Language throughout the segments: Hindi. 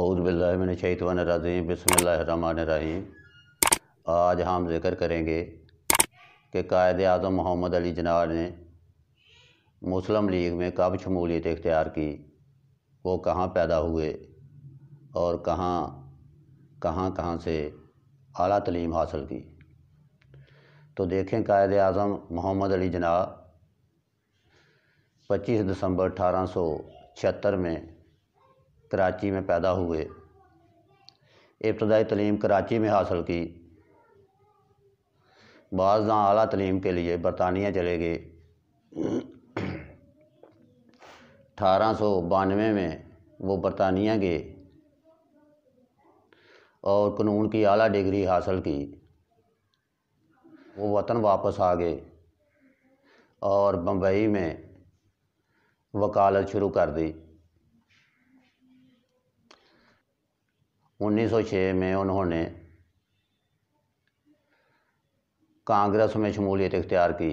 अउज़बिल्लाशैतवानरजीम बसमीम आज हम जिक्र करेंगे कि कायद अजम मोहम्मद अली जना ने मुस्लिम लीग में कब शमूलियत इख्तियार की वो कहाँ पैदा हुए और कहाँ कहाँ कहाँ से अली तलीम हासिल की तो देखें कायद अजम मोहम्मद अली जना 25 दिसंबर अठारह सौ छिहत्तर में कराची में पैदा हुए इब्तदाई तलीम कराची में हासिल की बाद अली तलीम के लिए बरतानिया चले गए अठारह सौ बानवे में वो बरतानिया गए और कानून की आला डिग्री हासिल की वो वतन वापस आ गए और बम्बई में वकालत शुरू कर दी 1906 में उन्होंने कांग्रेस में शमूलियत इख्तियार की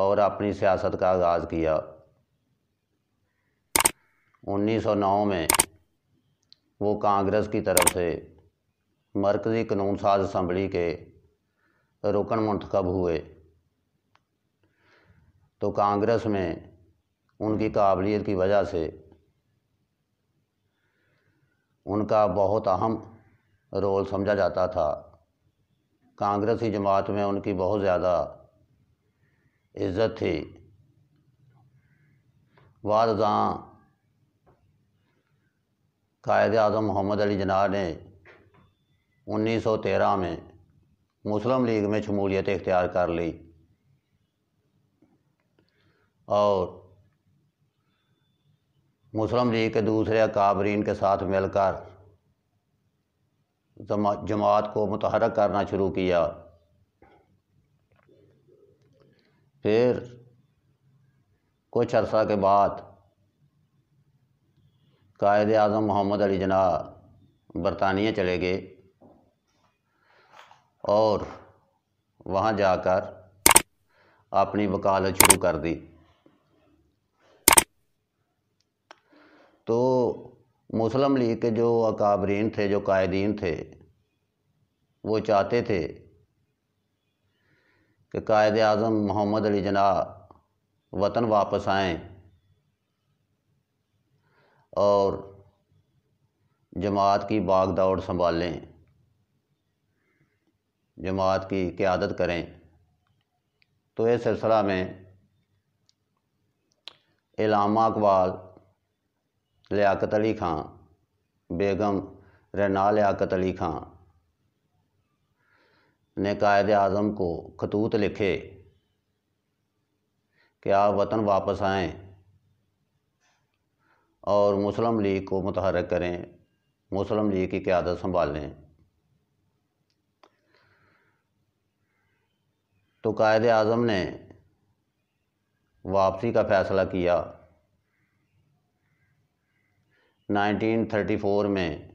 और अपनी सियासत का आगाज़ किया 1909 में वो कांग्रेस की तरफ से मरकज़ी कानून साज असम्बली के रुकन मंतखब हुए तो कांग्रेस में उनकी काबिलियत की वजह से उनका बहुत अहम रोल समझा जाता था कांग्रेसी जमात में उनकी बहुत ज़्यादा इज़्ज़त थी वारदां कायद अजम मोहम्मद अली जना ने 1913 में मुस्लिम लीग में शमूलियत इख्तियार कर ली और मुस्लिम लीग के दूसरे काबरीन के साथ मिलकर जमात को मुतहरक करना शुरू किया फिर कुछ अरसा के बाद कायद अजम मोहम्मद अली जना बरतानिया चले गए और वहाँ जाकर अपनी वकालत शुरू कर दी तो मुस्लिम लीग के जो अकाबरीन थे जो कायदीन थे वो चाहते थे कि कायद अज़म मोहम्मद अली जना वतन वापस आएं और जमात की बाग दौड़ संभालें जमात की क़्यादत करें तो इस सिलसिला में इलामा अकबाल लियाकत अली खां बेगम रहना लियाकत अली खां ने कायद आज़म को खतूत लिखे कि आप वतन वापस आएँ और मुस्लिम लीग को मुतहरक करें मुस्लिम लीग की क्यादत संभालें तो कायद आज़म ने वापसी का फ़ैसला किया 1934 में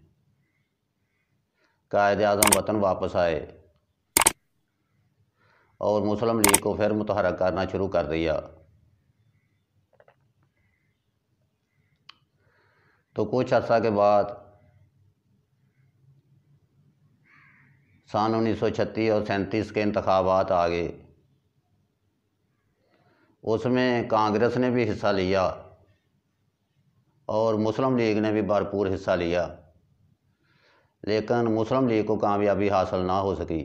कायद अजम वतन वापस आए और मुस्लिम लीग को फिर मुतहरक करना शुरू कर दिया तो कुछ अर्सा के बाद सन उन्नीस सौ छत्तीस और सैंतीस के इंतबात आ गए उसमें कांग्रेस ने भी हिस्सा लिया और मुस्लिम लीग ने भी भरपूर हिस्सा लिया लेकिन मुस्लिम लीग को कामयाबी हासिल ना हो सकी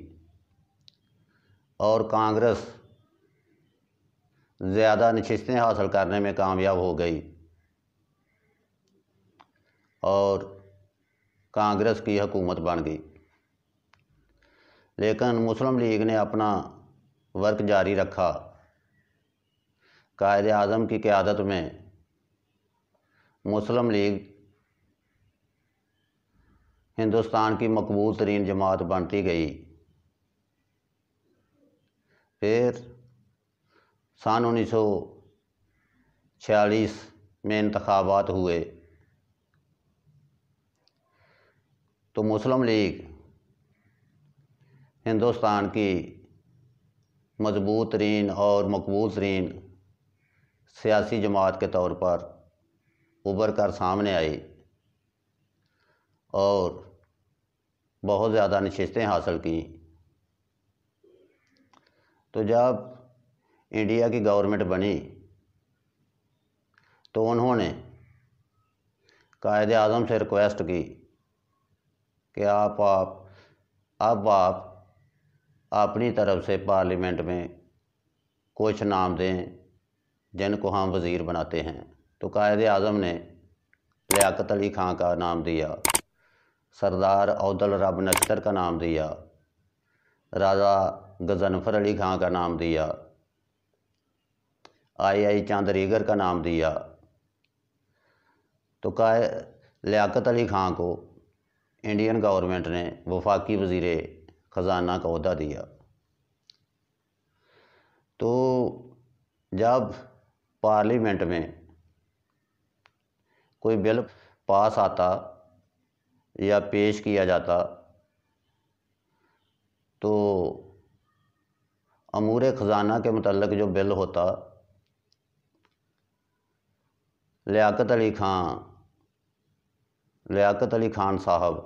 और कांग्रेस ज़्यादा नशस्तें हासिल करने में कामयाब हो गई और कांग्रेस की हकूमत बन गई लेकिन मुस्लिम लीग ने अपना वर्क जारी रखा कायद अजम की क़्यादत में मुस्लिम लीग हिंदुस्तान की मकबूल तरीन जमात बनती गई फिर सन उन्नीस सौ छियालीस में इंतबात हुए तो मुस्लिम लीग हिंदुस्तान की मजबूत तरीन और मकबूल तरीन सियासी जमात के तौर पर उभर कर सामने आई और बहुत ज़्यादा नशस्तें हासिल की तो जब इंडिया की गवर्नमेंट बनी तो उन्होंने कायद आज़म से रिक्वेस्ट की कि आप आप अब आप अपनी तरफ से पार्लियामेंट में कुछ नाम दें जिनको हम वज़ीर बनाते हैं तो कायद अज़म ने लियाकत अली खां का नाम दिया सरदार अवदल रब नश्तर का नाम दिया राजा गजनफर अली खां का नाम दिया आई आई चांद रीगर का नाम दिया तो का लियाकत अली खां को इंडियन गवर्नमेंट ने वफाकी वजीर ख़जाना का अहदा दिया तो जब पार्लियामेंट में कोई बिल पास आता या पेश किया जाता तो अमूर ख़जाना के मतलब जो बिल होता लियाकत अली खान लियाकत अली खान साहब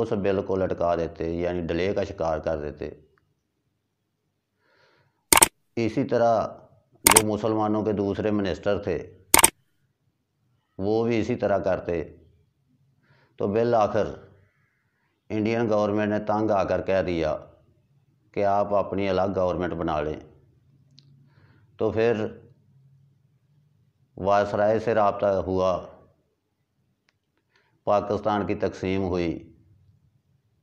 उस बिल को लटका देते यानी डिले का शिकार कर देते इसी तरह जो मुसलमानों के दूसरे मिनिस्टर थे वो भी इसी तरह करते तो बिल आखिर इंडियन गवर्नमेंट ने तंग आकर कह दिया कि आप अपनी अलग गवर्नमेंट बना लें तो फिर वायसराय से रबता हुआ पाकिस्तान की तकसीम हुई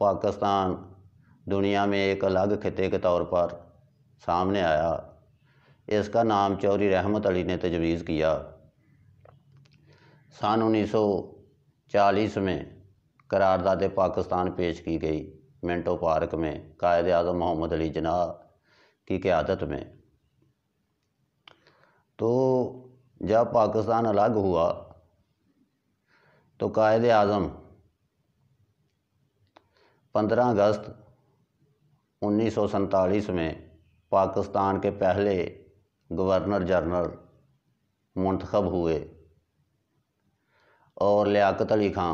पाकिस्तान दुनिया में एक अलग खत्े के तौर पर सामने आया इसका नाम चौरी रहमत अली ने तजवीज़ किया सन चालीस में करारदाद पाकिस्तान पेश की गई मिंटो पार्क में कायद अजम मोहम्मद अली जना की क्यादत में तो जब पाकिस्तान अलग हुआ तो कायद अजम 15 अगस्त उन्नीस में पाकिस्तान के पहले गवर्नर जनरल मंतखब हुए और लियाकत अली खां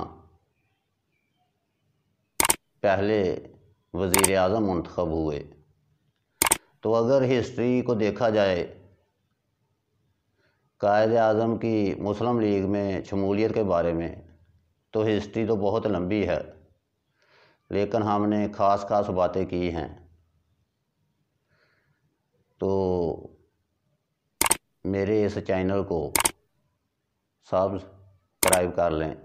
पहले वज़ी अजम मंतखब हुए तो अगर हिस्ट्री को देखा जाए कायद अजम की मुस्लिम लीग में शमूलियत के बारे में तो हिस्ट्री तो बहुत लंबी है लेकिन हमने ख़ास ख़ास बातें की हैं तो मेरे इस चैनल को सब सब्सक्राइब कर लें